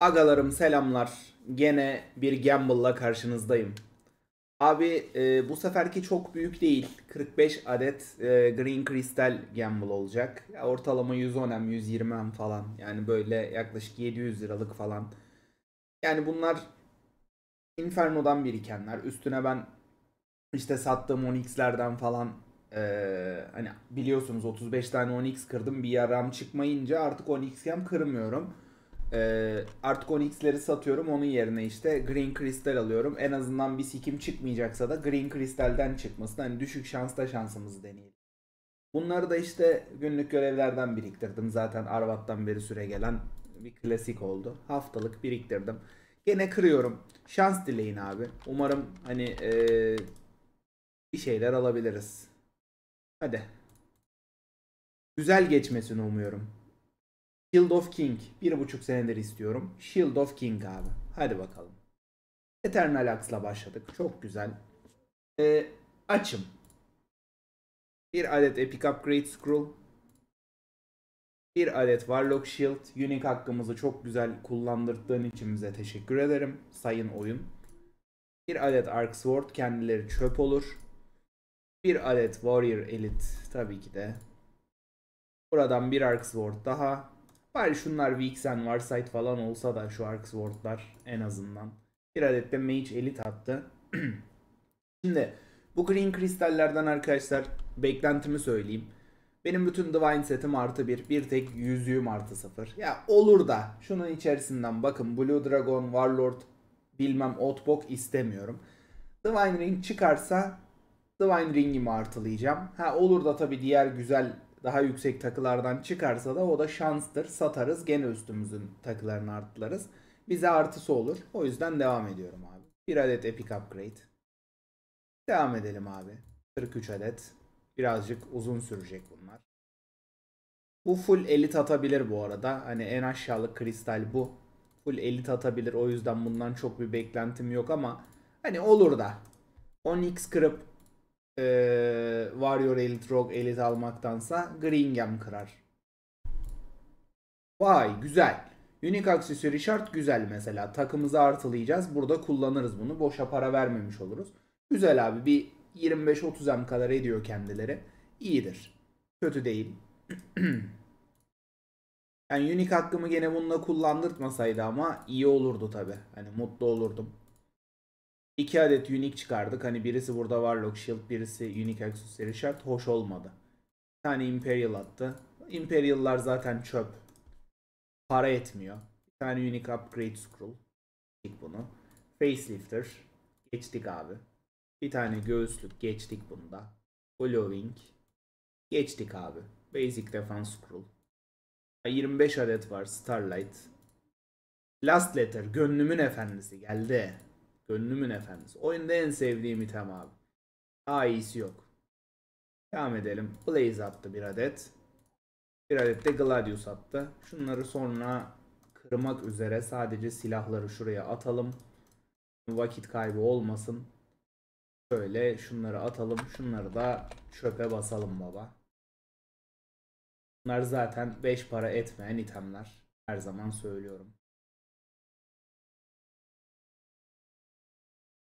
Agalarım selamlar. Gene bir gamble'la karşınızdayım. Abi e, bu seferki çok büyük değil. 45 adet e, Green Crystal gamble olacak. Ya, ortalama 110M, 120M falan. Yani böyle yaklaşık 700 liralık falan. Yani bunlar Inferno'dan birikenler. Üstüne ben işte sattığım 10x'lerden falan e, hani biliyorsunuz 35 tane 10x kırdım. Bir yaram çıkmayınca artık 10x'yem kırmıyorum e, artık 10x'leri satıyorum onun yerine işte green Crystal alıyorum. En azından bir sikim çıkmayacaksa da green Crystal'den çıkmasın. Hani düşük şansta şansımızı deneyelim. Bunları da işte günlük görevlerden biriktirdim. Zaten Arvat'tan beri süre gelen bir klasik oldu. Haftalık biriktirdim. Gene kırıyorum. Şans dileyin abi. Umarım hani ee, bir şeyler alabiliriz. Hadi. Güzel geçmesini umuyorum. Shield of King. Bir buçuk senedir istiyorum. Shield of King abi. Hadi bakalım. Eternal Axe'la başladık. Çok güzel. Ee, açım. Bir adet Epic Upgrade Scroll. Bir adet Warlock Shield. Unique hakkımızı çok güzel kullandırdığın için bize teşekkür ederim. Sayın oyun. Bir adet Arc Sword. Kendileri çöp olur. Bir adet Warrior Elite. Tabii ki de. Buradan bir Arc Sword daha. Bari şunlar Weeks and Warsight falan olsa da şu Arksword'lar en azından. Bir adet de Mage Elite attı. Şimdi bu Green Kristallerden arkadaşlar beklentimi söyleyeyim. Benim bütün Divine setim artı bir. Bir tek yüzüğüm artı sıfır. Ya olur da şunun içerisinden bakın Blue Dragon, Warlord bilmem Otbok istemiyorum. Divine Ring çıkarsa Divine Ring'imi artılayacağım. Ha olur da tabii diğer güzel daha yüksek takılardan çıkarsa da o da şanstır. Satarız gene üstümüzün takılarını arttırırız. Bize artısı olur. O yüzden devam ediyorum abi. Bir adet epic upgrade. Devam edelim abi. 43 adet. Birazcık uzun sürecek bunlar. Bu full elit atabilir bu arada. Hani en aşağılık kristal bu. Full elit atabilir. O yüzden bundan çok bir beklentim yok ama hani olur da. 10x kırıp e, Warrior Elite Rogue Elite almaktansa Gringham kırar. Vay güzel. Unique aksesuarı şart güzel mesela. Takımızı artılayacağız. Burada kullanırız bunu. Boşa para vermemiş oluruz. Güzel abi bir 25-30 M kadar ediyor kendileri. İyidir. Kötü değil. yani Unique hakkımı gene bununla kullandırtmasaydı ama iyi olurdu tabi. Hani mutlu olurdum. 2 adet unique çıkardık. Hani birisi burada Warlock Shield, birisi unique accessory şart. Hoş olmadı. Bir tane Imperial attı. Imperial'lar zaten çöp. Para etmiyor. Bir tane unique upgrade scroll. Geçtik bunu. Facelifter. Geçtik abi. Bir tane göğüslük geçtik bunda. Hollow Geçtik abi. Basic Defense Scroll. 25 adet var Starlight. Last Letter. Gönlümün efendisi geldi. Gönlümün efendisi. Oyunda en sevdiğim item abi. Daha iyisi yok. Devam edelim. Blaze attı bir adet. Bir adet de Gladius attı. Şunları sonra kırmak üzere sadece silahları şuraya atalım. Vakit kaybı olmasın. Şöyle şunları atalım. Şunları da çöpe basalım baba. Bunlar zaten 5 para etmeyen itemler. Her zaman söylüyorum.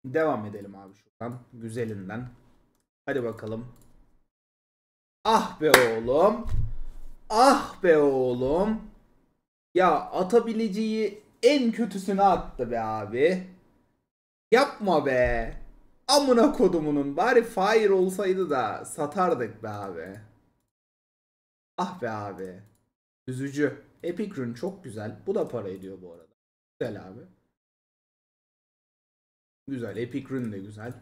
Devam edelim abi şuradan. Güzelinden. Hadi bakalım. Ah be oğlum. Ah be oğlum. Ya atabileceği en kötüsünü attı be abi. Yapma be. Amına kodumunun. Bari fire olsaydı da satardık be abi. Ah be abi. Üzücü. Epic Rune çok güzel. Bu da para ediyor bu arada. Güzel abi. Güzel. Epic Rune de güzel.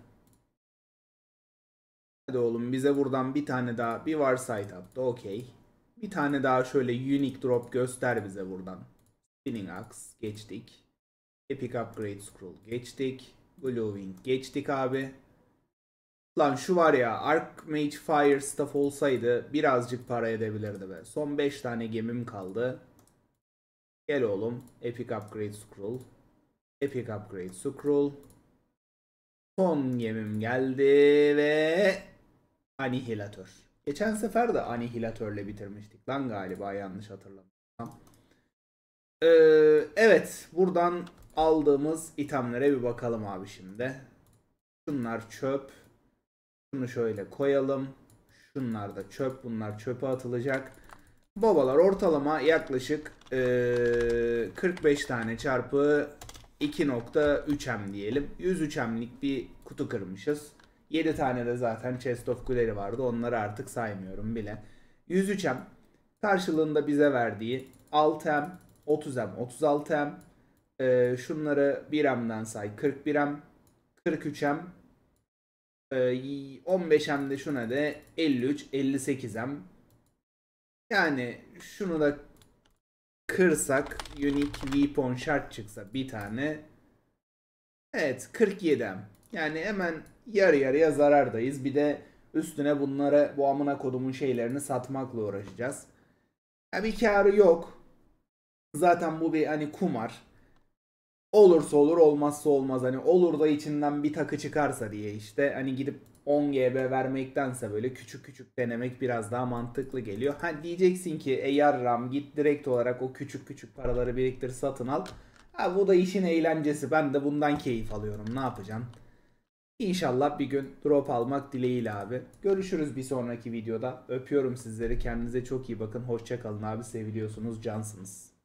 Hadi oğlum bize buradan bir tane daha bir Warsight attı. Okey. Bir tane daha şöyle unique drop göster bize buradan. Spinning Axe geçtik. Epic Upgrade Scroll geçtik. Blue Wing geçtik abi. Lan şu var ya Archmage Fire Staff olsaydı birazcık para edebilirdi be. Son 5 tane gemim kaldı. Gel oğlum. Epic Upgrade Scroll. Epic Upgrade Scroll. Son gemim geldi ve anihilatör. Geçen sefer de anihilatörle bitirmiştik lan galiba yanlış hatırlamıyorsam. Ee, evet buradan aldığımız itemlere bir bakalım abi şimdi. Şunlar çöp. Şunu şöyle koyalım. Şunlar da çöp. Bunlar çöpe atılacak. Babalar ortalama yaklaşık e, ee, 45 tane çarpı 2.3M diyelim. 103M'lik bir kutu kırmışız. 7 tane de zaten chest of kuleri vardı. Onları artık saymıyorum bile. 103M karşılığında bize verdiği 6M, 30M, 36M. E, şunları 1M'den say 41M, 43M, e, 15M de şuna de 53, 58M. Yani şunu da kırsak unique weapon şart çıksa bir tane. Evet 47'm. Yani hemen yarı yarıya zarardayız. Bir de üstüne bunlara bu amına kodumun şeylerini satmakla uğraşacağız. Ya bir karı yok. Zaten bu bir hani kumar olursa olur olmazsa olmaz hani olur da içinden bir takı çıkarsa diye işte hani gidip 10 GB vermektense böyle küçük küçük denemek biraz daha mantıklı geliyor. Ha diyeceksin ki e yarram git direkt olarak o küçük küçük paraları biriktir satın al. Ha bu da işin eğlencesi ben de bundan keyif alıyorum ne yapacağım. İnşallah bir gün drop almak dileğiyle abi. Görüşürüz bir sonraki videoda. Öpüyorum sizleri. Kendinize çok iyi bakın. Hoşçakalın abi. Seviliyorsunuz. Cansınız.